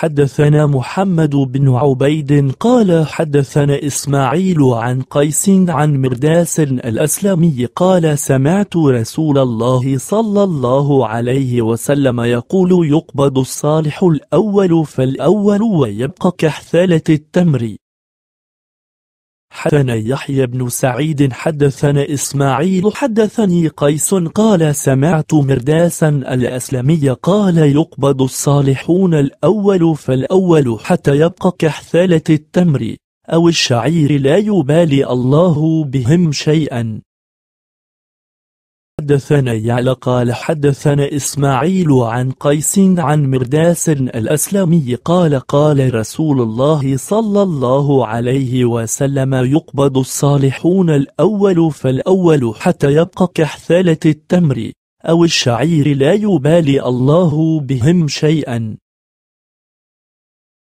حدثنا محمد بن عبيد قال حدثنا إسماعيل عن قيس عن مرداس الأسلمي قال سمعت رسول الله صلى الله عليه وسلم يقول يقبض الصالح الأول فالأول ويبقى كحثالة التمر حدثنا يحيى بن سعيد حدثنا إسماعيل حدثني قيس قال سمعت مرداسا الأسلمي قال يقبض الصالحون الأول فالأول حتى يبقى كحثالة التمر أو الشعير لا يبالي الله بهم شيئا حدثنا يعلى قال حدثنا إسماعيل عن قيس عن مرداس الأسلمي قال قال رسول الله صلى الله عليه وسلم يقبض الصالحون الأول فالأول حتى يبقى كحثالة التمر أو الشعير لا يبالي الله بهم شيئا